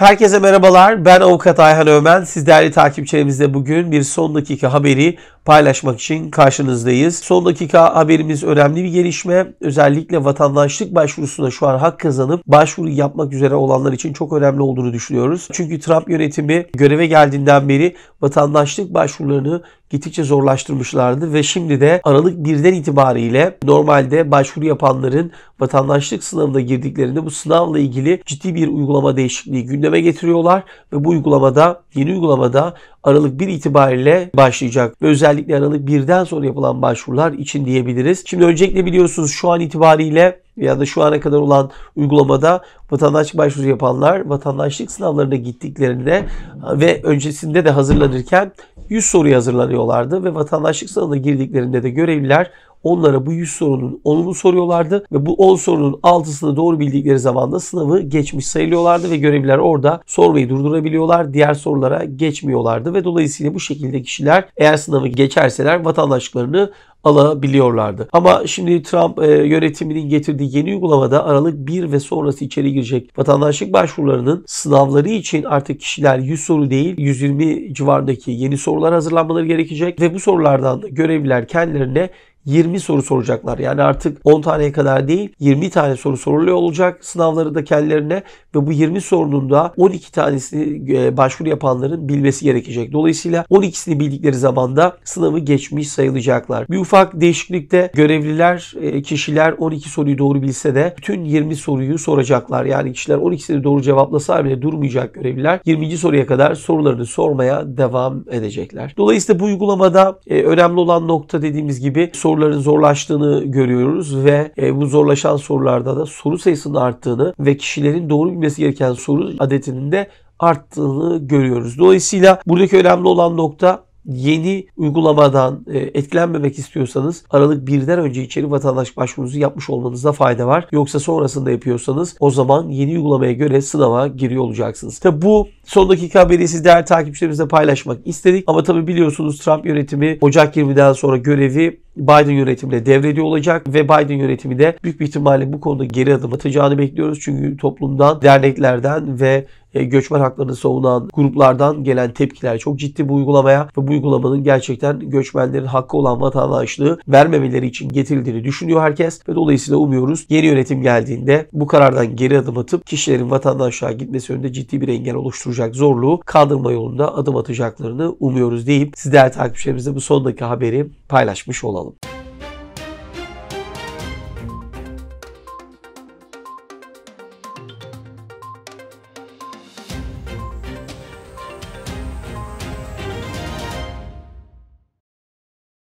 Herkese merhabalar. Ben Avukat Ayhan Ömen. Siz değerli takipçilerimizle bugün bir son dakika haberi paylaşmak için karşınızdayız. Son dakika haberimiz önemli bir gelişme. Özellikle vatandaşlık başvurusuna şu an hak kazanıp başvuru yapmak üzere olanlar için çok önemli olduğunu düşünüyoruz. Çünkü Trump yönetimi göreve geldiğinden beri vatandaşlık başvurularını gittikçe zorlaştırmışlardı ve şimdi de Aralık 1'den itibariyle normalde başvuru yapanların vatandaşlık sınavına girdiklerinde bu sınavla ilgili ciddi bir uygulama değişikliği gündeme getiriyorlar ve bu uygulamada yeni uygulamada Aralık 1 itibariyle başlayacak. Ve özellikle Aralık 1'den sonra yapılan başvurular için diyebiliriz. Şimdi öncelikle biliyorsunuz şu an itibariyle ya da şu ana kadar olan uygulamada vatandaşlık başvurusu yapanlar vatandaşlık sınavlarına gittiklerinde ve öncesinde de hazırlanırken 100 soruya hazırlanıyorlardı ve vatandaşlık sınavına girdiklerinde de görevliler Onlara bu 100 sorunun 10'unu soruyorlardı ve bu 10 sorunun 6'sını doğru bildikleri zaman da sınavı geçmiş sayılıyorlardı ve görevliler orada sormayı durdurabiliyorlar. Diğer sorulara geçmiyorlardı ve dolayısıyla bu şekilde kişiler eğer sınavı geçerseler vatandaşlıklarını alabiliyorlardı. Ama şimdi Trump e, yönetiminin getirdiği yeni uygulamada Aralık 1 ve sonrası içeri girecek vatandaşlık başvurularının sınavları için artık kişiler 100 soru değil 120 civarındaki yeni sorular hazırlanmaları gerekecek ve bu sorulardan görevliler kendilerine 20 soru soracaklar. Yani artık 10 taneye kadar değil 20 tane soru soruluyor olacak sınavları da kendilerine ve bu 20 sorunun da 12 tanesini e, başvuru yapanların bilmesi gerekecek. Dolayısıyla 12'sini bildikleri zaman da sınavı geçmiş sayılacaklar. Bir ufak değişiklikte görevliler e, kişiler 12 soruyu doğru bilse de bütün 20 soruyu soracaklar. Yani kişiler 12'sini doğru cevaplasa bile durmayacak görevliler. 20. soruya kadar sorularını sormaya devam edecekler. Dolayısıyla bu uygulamada e, önemli olan nokta dediğimiz gibi soru soruların zorlaştığını görüyoruz ve e, bu zorlaşan sorularda da soru sayısının arttığını ve kişilerin doğru bilmesi gereken soru adetinin de arttığını görüyoruz. Dolayısıyla buradaki önemli olan nokta yeni uygulamadan e, etkilenmemek istiyorsanız Aralık 1'den önce içeri vatandaş başvurunuzu yapmış olmanızda fayda var. Yoksa sonrasında yapıyorsanız o zaman yeni uygulamaya göre sınava giriyor olacaksınız. Tabi bu son dakika haberi siz değerli takipçilerimizle paylaşmak istedik. Ama tabi biliyorsunuz Trump yönetimi Ocak 20'den sonra görevi Biden yönetimine devrediyor olacak ve Biden yönetimi de büyük bir ihtimalle bu konuda geri adım atacağını bekliyoruz. Çünkü toplumdan, derneklerden ve e, göçmen haklarını savunan gruplardan gelen tepkiler çok ciddi bu uygulamaya ve bu uygulamanın gerçekten göçmenlerin hakkı olan vatandaşlığı vermemeleri için getirildiğini düşünüyor herkes ve dolayısıyla umuyoruz yeni yönetim geldiğinde bu karardan geri adım atıp kişilerin vatandaşlığa gitmesi önünde ciddi bir engel oluşturacak zorluğu kaldırma yolunda adım atacaklarını umuyoruz deyip sizler takipçilerimizle bu sondaki haberi paylaşmış olalım.